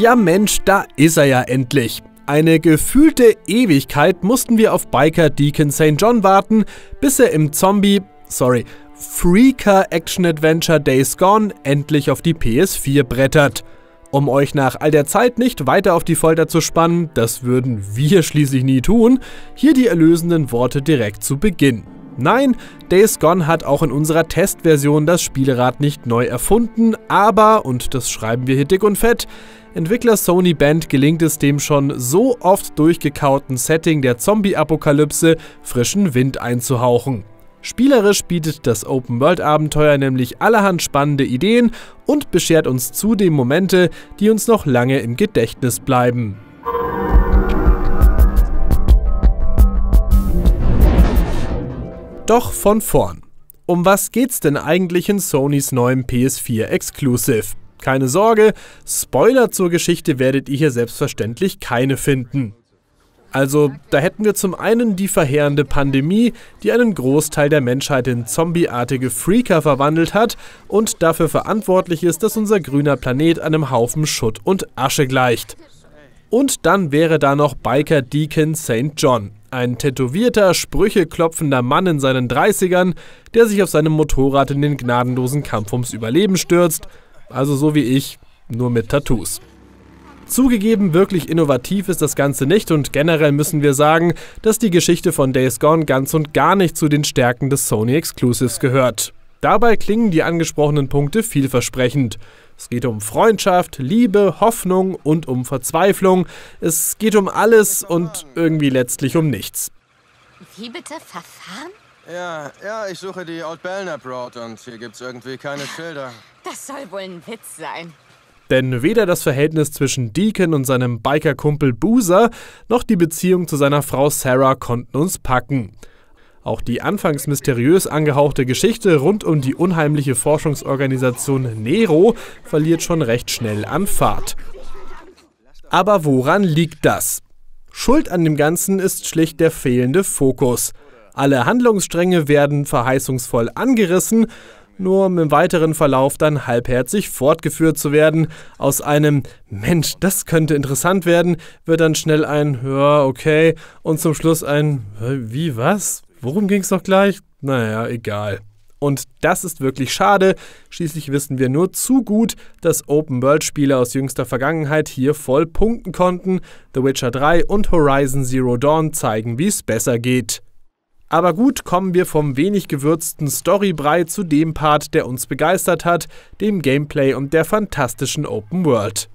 Ja Mensch, da ist er ja endlich. Eine gefühlte Ewigkeit mussten wir auf Biker Deacon St. John warten, bis er im Zombie, sorry, Freaker Action Adventure Days Gone endlich auf die PS4 brettert. Um euch nach all der Zeit nicht weiter auf die Folter zu spannen, das würden wir schließlich nie tun, hier die erlösenden Worte direkt zu Beginn. Nein, Days Gone hat auch in unserer Testversion das Spielrad nicht neu erfunden, aber, und das schreiben wir hier dick und fett, Entwickler Sony Band gelingt es dem schon so oft durchgekauten Setting der Zombie-Apokalypse frischen Wind einzuhauchen. Spielerisch bietet das Open-World-Abenteuer nämlich allerhand spannende Ideen und beschert uns zudem Momente, die uns noch lange im Gedächtnis bleiben. Doch von vorn. Um was geht's denn eigentlich in Sonys neuem PS4 Exclusive? Keine Sorge, Spoiler zur Geschichte werdet ihr hier selbstverständlich keine finden. Also, da hätten wir zum einen die verheerende Pandemie, die einen Großteil der Menschheit in zombieartige Freaker verwandelt hat und dafür verantwortlich ist, dass unser grüner Planet einem Haufen Schutt und Asche gleicht. Und dann wäre da noch Biker Deacon St. John, ein tätowierter, sprücheklopfender Mann in seinen 30ern, der sich auf seinem Motorrad in den gnadenlosen Kampf ums Überleben stürzt also so wie ich, nur mit Tattoos. Zugegeben, wirklich innovativ ist das Ganze nicht und generell müssen wir sagen, dass die Geschichte von Days Gone ganz und gar nicht zu den Stärken des Sony Exclusives gehört. Dabei klingen die angesprochenen Punkte vielversprechend. Es geht um Freundschaft, Liebe, Hoffnung und um Verzweiflung. Es geht um alles und irgendwie letztlich um nichts. Wie bitte Verfahren? Ja, ja, ich suche die Old Belknap Road und hier gibt's irgendwie keine Schilder. Das soll wohl ein Witz sein. Denn weder das Verhältnis zwischen Deacon und seinem Bikerkumpel Boozer noch die Beziehung zu seiner Frau Sarah konnten uns packen. Auch die anfangs mysteriös angehauchte Geschichte rund um die unheimliche Forschungsorganisation Nero verliert schon recht schnell an Fahrt. Aber woran liegt das? Schuld an dem Ganzen ist schlicht der fehlende Fokus. Alle Handlungsstränge werden verheißungsvoll angerissen, nur um im weiteren Verlauf dann halbherzig fortgeführt zu werden. Aus einem Mensch, das könnte interessant werden, wird dann schnell ein Ja, okay und zum Schluss ein Wie, was? Worum ging's doch gleich? Naja, egal. Und das ist wirklich schade. Schließlich wissen wir nur zu gut, dass Open-World-Spiele aus jüngster Vergangenheit hier voll punkten konnten. The Witcher 3 und Horizon Zero Dawn zeigen, wie es besser geht. Aber gut, kommen wir vom wenig gewürzten Storybrei zu dem Part, der uns begeistert hat, dem Gameplay und der fantastischen Open World.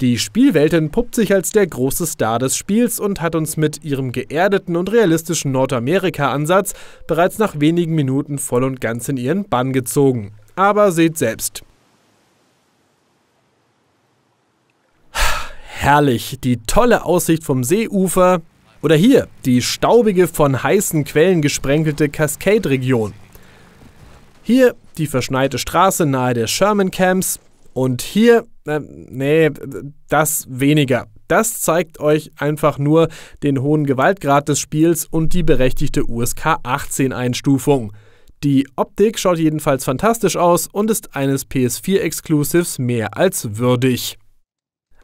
Die Spielwelt entpuppt sich als der große Star des Spiels und hat uns mit ihrem geerdeten und realistischen Nordamerika-Ansatz bereits nach wenigen Minuten voll und ganz in ihren Bann gezogen. Aber seht selbst. Herrlich, die tolle Aussicht vom Seeufer, oder hier, die staubige, von heißen Quellen gesprenkelte Cascade-Region. Hier die verschneite Straße nahe der Sherman Camps. Und hier, äh, nee, das weniger. Das zeigt euch einfach nur den hohen Gewaltgrad des Spiels und die berechtigte USK 18-Einstufung. Die Optik schaut jedenfalls fantastisch aus und ist eines PS4-Exclusives mehr als würdig.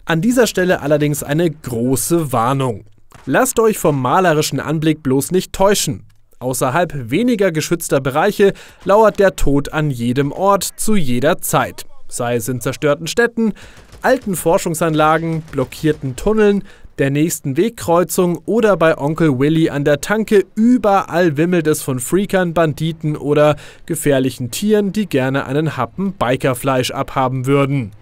An dieser Stelle allerdings eine große Warnung. Lasst euch vom malerischen Anblick bloß nicht täuschen. Außerhalb weniger geschützter Bereiche lauert der Tod an jedem Ort, zu jeder Zeit. Sei es in zerstörten Städten, alten Forschungsanlagen, blockierten Tunneln, der nächsten Wegkreuzung oder bei Onkel Willy an der Tanke. Überall wimmelt es von Freakern, Banditen oder gefährlichen Tieren, die gerne einen Happen Bikerfleisch abhaben würden.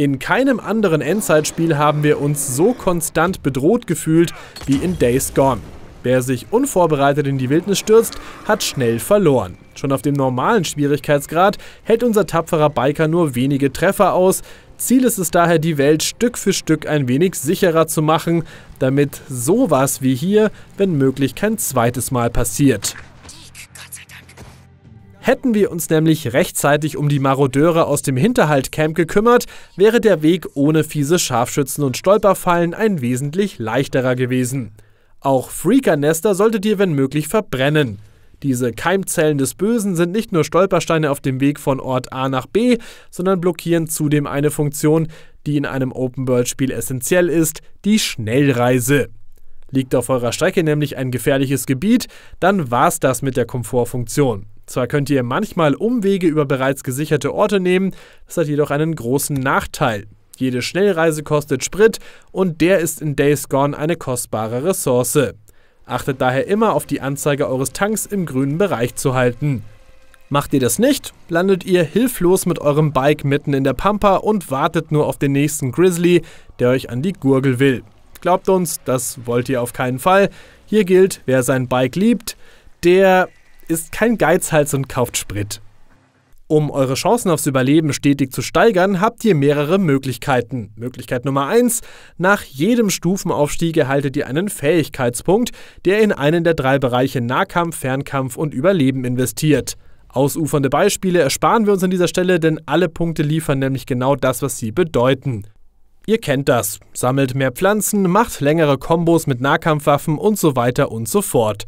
In keinem anderen Endzeitspiel haben wir uns so konstant bedroht gefühlt wie in Days Gone. Wer sich unvorbereitet in die Wildnis stürzt, hat schnell verloren. Schon auf dem normalen Schwierigkeitsgrad hält unser tapferer Biker nur wenige Treffer aus. Ziel ist es daher, die Welt Stück für Stück ein wenig sicherer zu machen, damit sowas wie hier, wenn möglich, kein zweites Mal passiert. Hätten wir uns nämlich rechtzeitig um die Marodeure aus dem Hinterhaltcamp gekümmert, wäre der Weg ohne fiese Scharfschützen und Stolperfallen ein wesentlich leichterer gewesen. Auch Freakernester solltet ihr wenn möglich verbrennen. Diese Keimzellen des Bösen sind nicht nur Stolpersteine auf dem Weg von Ort A nach B, sondern blockieren zudem eine Funktion, die in einem Open-World-Spiel essentiell ist, die Schnellreise. Liegt auf eurer Strecke nämlich ein gefährliches Gebiet, dann war's das mit der Komfortfunktion. Zwar könnt ihr manchmal Umwege über bereits gesicherte Orte nehmen, das hat jedoch einen großen Nachteil. Jede Schnellreise kostet Sprit und der ist in Days Gone eine kostbare Ressource. Achtet daher immer auf die Anzeige eures Tanks im grünen Bereich zu halten. Macht ihr das nicht, landet ihr hilflos mit eurem Bike mitten in der Pampa und wartet nur auf den nächsten Grizzly, der euch an die Gurgel will. Glaubt uns, das wollt ihr auf keinen Fall. Hier gilt, wer sein Bike liebt, der ist kein Geizhals und kauft Sprit. Um eure Chancen aufs Überleben stetig zu steigern, habt ihr mehrere Möglichkeiten. Möglichkeit Nummer 1. Nach jedem Stufenaufstieg erhaltet ihr einen Fähigkeitspunkt, der in einen der drei Bereiche Nahkampf, Fernkampf und Überleben investiert. Ausufernde Beispiele ersparen wir uns an dieser Stelle, denn alle Punkte liefern nämlich genau das, was sie bedeuten. Ihr kennt das. Sammelt mehr Pflanzen, macht längere Kombos mit Nahkampfwaffen und so weiter und so fort.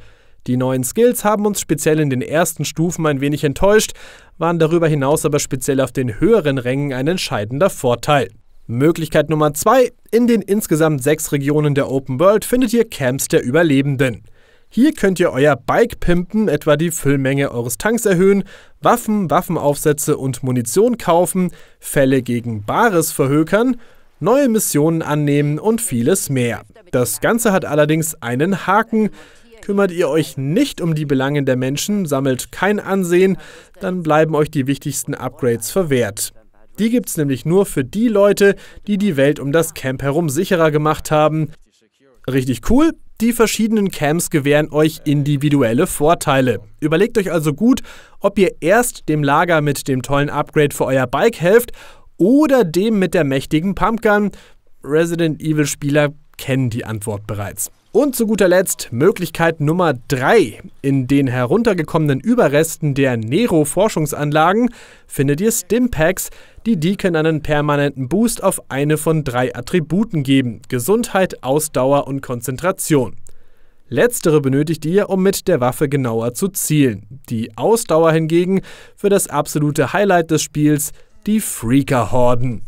Die neuen Skills haben uns speziell in den ersten Stufen ein wenig enttäuscht, waren darüber hinaus aber speziell auf den höheren Rängen ein entscheidender Vorteil. Möglichkeit Nummer 2. In den insgesamt sechs Regionen der Open World findet ihr Camps der Überlebenden. Hier könnt ihr euer Bike pimpen, etwa die Füllmenge eures Tanks erhöhen, Waffen, Waffenaufsätze und Munition kaufen, Fälle gegen Bares verhökern, neue Missionen annehmen und vieles mehr. Das Ganze hat allerdings einen Haken. Kümmert ihr euch nicht um die Belange der Menschen, sammelt kein Ansehen, dann bleiben euch die wichtigsten Upgrades verwehrt. Die gibt's nämlich nur für die Leute, die die Welt um das Camp herum sicherer gemacht haben. Richtig cool, die verschiedenen Camps gewähren euch individuelle Vorteile. Überlegt euch also gut, ob ihr erst dem Lager mit dem tollen Upgrade für euer Bike helft oder dem mit der mächtigen Pumpgun. Resident Evil Spieler kennen die Antwort bereits. Und zu guter Letzt Möglichkeit Nummer 3. In den heruntergekommenen Überresten der Nero-Forschungsanlagen findet ihr Stimpacks, die Deacon einen permanenten Boost auf eine von drei Attributen geben: Gesundheit, Ausdauer und Konzentration. Letztere benötigt ihr, um mit der Waffe genauer zu zielen. Die Ausdauer hingegen für das absolute Highlight des Spiels, die Freaker-Horden.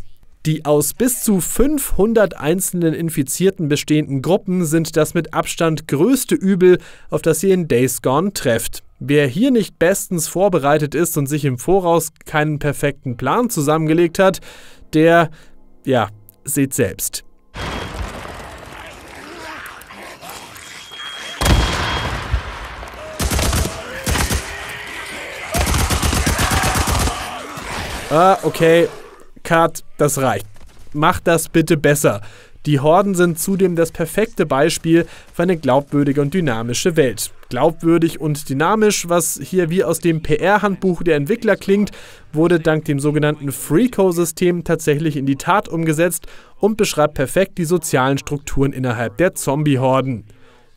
Die aus bis zu 500 einzelnen Infizierten bestehenden Gruppen sind das mit Abstand größte Übel, auf das ihr in Days Gone trefft. Wer hier nicht bestens vorbereitet ist und sich im Voraus keinen perfekten Plan zusammengelegt hat, der, ja, seht selbst. Ah, okay, Card, das reicht. Mach das bitte besser. Die Horden sind zudem das perfekte Beispiel für eine glaubwürdige und dynamische Welt. Glaubwürdig und dynamisch, was hier wie aus dem PR-Handbuch der Entwickler klingt, wurde dank dem sogenannten FreeCo-System tatsächlich in die Tat umgesetzt und beschreibt perfekt die sozialen Strukturen innerhalb der Zombie-Horden.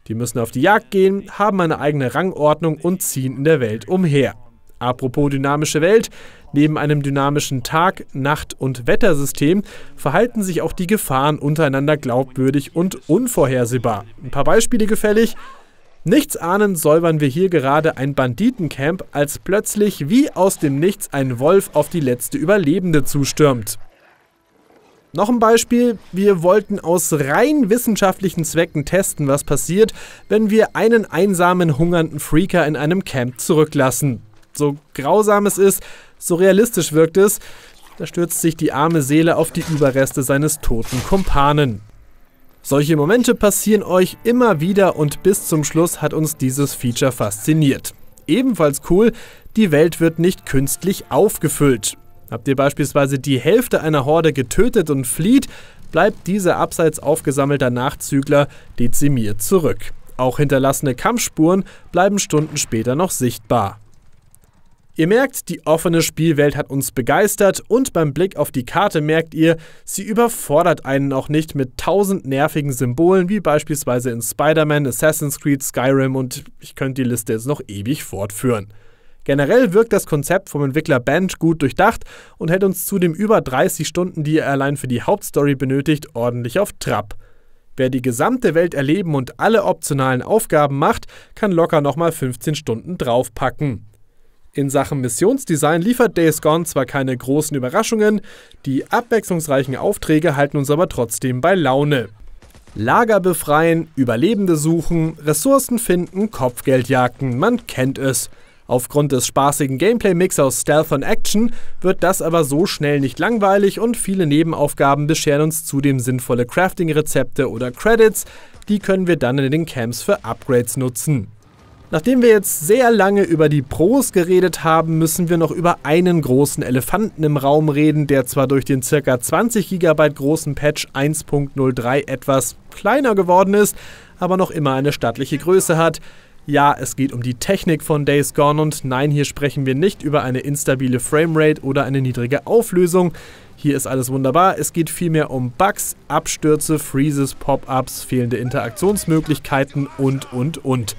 Die müssen auf die Jagd gehen, haben eine eigene Rangordnung und ziehen in der Welt umher. Apropos dynamische Welt, neben einem dynamischen Tag-, Nacht- und Wettersystem verhalten sich auch die Gefahren untereinander glaubwürdig und unvorhersehbar. Ein paar Beispiele gefällig. Nichts ahnend säubern wir hier gerade ein Banditencamp, als plötzlich wie aus dem Nichts ein Wolf auf die letzte Überlebende zustürmt. Noch ein Beispiel, wir wollten aus rein wissenschaftlichen Zwecken testen, was passiert, wenn wir einen einsamen, hungernden Freaker in einem Camp zurücklassen. So grausam es ist, so realistisch wirkt es, da stürzt sich die arme Seele auf die Überreste seines toten Kumpanen. Solche Momente passieren euch immer wieder und bis zum Schluss hat uns dieses Feature fasziniert. Ebenfalls cool, die Welt wird nicht künstlich aufgefüllt. Habt ihr beispielsweise die Hälfte einer Horde getötet und flieht, bleibt dieser abseits aufgesammelter Nachzügler dezimiert zurück. Auch hinterlassene Kampfspuren bleiben Stunden später noch sichtbar. Ihr merkt, die offene Spielwelt hat uns begeistert und beim Blick auf die Karte merkt ihr, sie überfordert einen auch nicht mit tausend nervigen Symbolen wie beispielsweise in Spider-Man, Assassin's Creed, Skyrim und ich könnte die Liste jetzt noch ewig fortführen. Generell wirkt das Konzept vom Entwickler Bench gut durchdacht und hält uns zudem über 30 Stunden, die er allein für die Hauptstory benötigt, ordentlich auf Trab. Wer die gesamte Welt erleben und alle optionalen Aufgaben macht, kann locker nochmal 15 Stunden draufpacken. In Sachen Missionsdesign liefert Days Gone zwar keine großen Überraschungen, die abwechslungsreichen Aufträge halten uns aber trotzdem bei Laune. Lager befreien, Überlebende suchen, Ressourcen finden, Kopfgeld jagen, man kennt es. Aufgrund des spaßigen Gameplay-Mix aus Stealth und Action wird das aber so schnell nicht langweilig und viele Nebenaufgaben bescheren uns zudem sinnvolle Crafting-Rezepte oder Credits, die können wir dann in den Camps für Upgrades nutzen. Nachdem wir jetzt sehr lange über die Pros geredet haben, müssen wir noch über einen großen Elefanten im Raum reden, der zwar durch den ca. 20 GB großen Patch 1.03 etwas kleiner geworden ist, aber noch immer eine stattliche Größe hat. Ja, es geht um die Technik von Days Gone und nein, hier sprechen wir nicht über eine instabile Framerate oder eine niedrige Auflösung. Hier ist alles wunderbar. Es geht vielmehr um Bugs, Abstürze, Freezes, Pop-ups, fehlende Interaktionsmöglichkeiten und, und, und.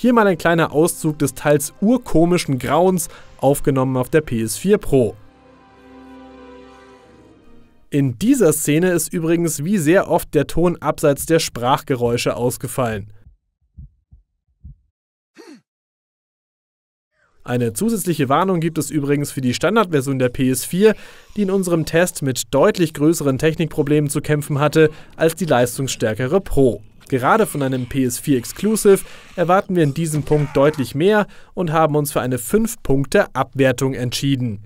Hier mal ein kleiner Auszug des teils urkomischen Grauens, aufgenommen auf der PS4 Pro. In dieser Szene ist übrigens wie sehr oft der Ton abseits der Sprachgeräusche ausgefallen. Eine zusätzliche Warnung gibt es übrigens für die Standardversion der PS4, die in unserem Test mit deutlich größeren Technikproblemen zu kämpfen hatte als die leistungsstärkere Pro. Gerade von einem PS4 Exclusive erwarten wir in diesem Punkt deutlich mehr und haben uns für eine 5-Punkte-Abwertung entschieden.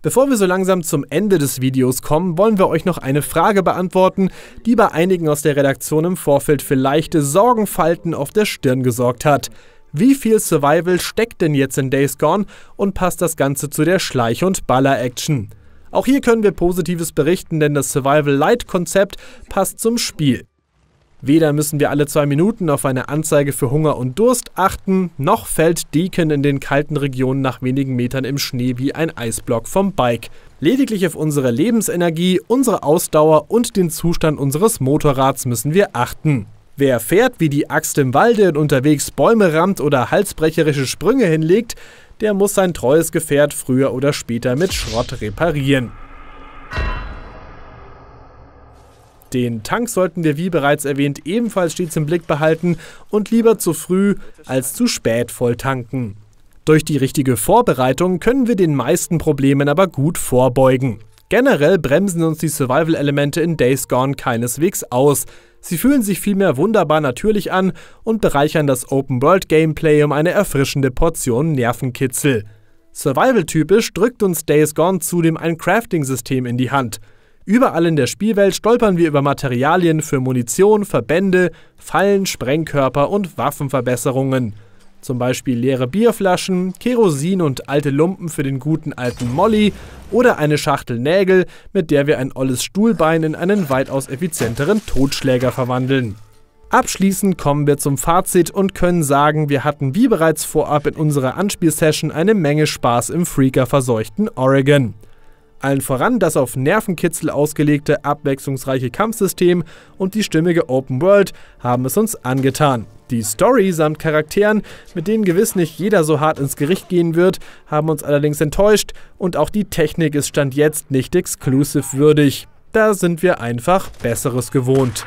Bevor wir so langsam zum Ende des Videos kommen, wollen wir euch noch eine Frage beantworten, die bei einigen aus der Redaktion im Vorfeld für leichte Sorgenfalten auf der Stirn gesorgt hat. Wie viel Survival steckt denn jetzt in Days Gone und passt das Ganze zu der Schleich- und Baller-Action? Auch hier können wir Positives berichten, denn das Survival Light Konzept passt zum Spiel. Weder müssen wir alle zwei Minuten auf eine Anzeige für Hunger und Durst achten, noch fällt Deacon in den kalten Regionen nach wenigen Metern im Schnee wie ein Eisblock vom Bike. Lediglich auf unsere Lebensenergie, unsere Ausdauer und den Zustand unseres Motorrads müssen wir achten. Wer fährt wie die Axt im Walde und unterwegs Bäume rammt oder halsbrecherische Sprünge hinlegt, der muss sein treues Gefährt früher oder später mit Schrott reparieren. Den Tank sollten wir, wie bereits erwähnt, ebenfalls stets im Blick behalten und lieber zu früh als zu spät voll tanken. Durch die richtige Vorbereitung können wir den meisten Problemen aber gut vorbeugen. Generell bremsen uns die Survival-Elemente in Days Gone keineswegs aus. Sie fühlen sich vielmehr wunderbar natürlich an und bereichern das Open-World-Gameplay um eine erfrischende Portion Nervenkitzel. Survival-typisch drückt uns Days Gone zudem ein Crafting-System in die Hand – Überall in der Spielwelt stolpern wir über Materialien für Munition, Verbände, Fallen, Sprengkörper und Waffenverbesserungen. Zum Beispiel leere Bierflaschen, Kerosin und alte Lumpen für den guten alten Molly oder eine Schachtel Nägel, mit der wir ein olles Stuhlbein in einen weitaus effizienteren Totschläger verwandeln. Abschließend kommen wir zum Fazit und können sagen, wir hatten wie bereits vorab in unserer Anspielsession eine Menge Spaß im Freaker verseuchten Oregon. Allen voran das auf Nervenkitzel ausgelegte, abwechslungsreiche Kampfsystem und die stimmige Open World haben es uns angetan. Die Story samt Charakteren, mit denen gewiss nicht jeder so hart ins Gericht gehen wird, haben uns allerdings enttäuscht und auch die Technik ist Stand jetzt nicht exclusive würdig. Da sind wir einfach Besseres gewohnt.